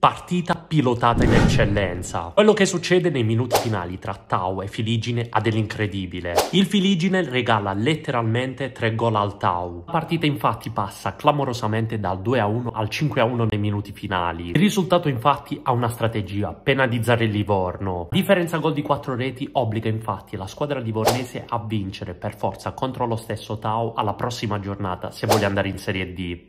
Partita pilotata in eccellenza. Quello che succede nei minuti finali tra Tau e Filigine ha dell'incredibile. Il Filigine regala letteralmente tre gol al Tau. La partita infatti passa clamorosamente dal 2-1 al 5-1 nei minuti finali. Il risultato infatti ha una strategia, penalizzare il Livorno. Differenza gol di 4 reti obbliga infatti la squadra livornese a vincere per forza contro lo stesso Tau alla prossima giornata se vuole andare in Serie D.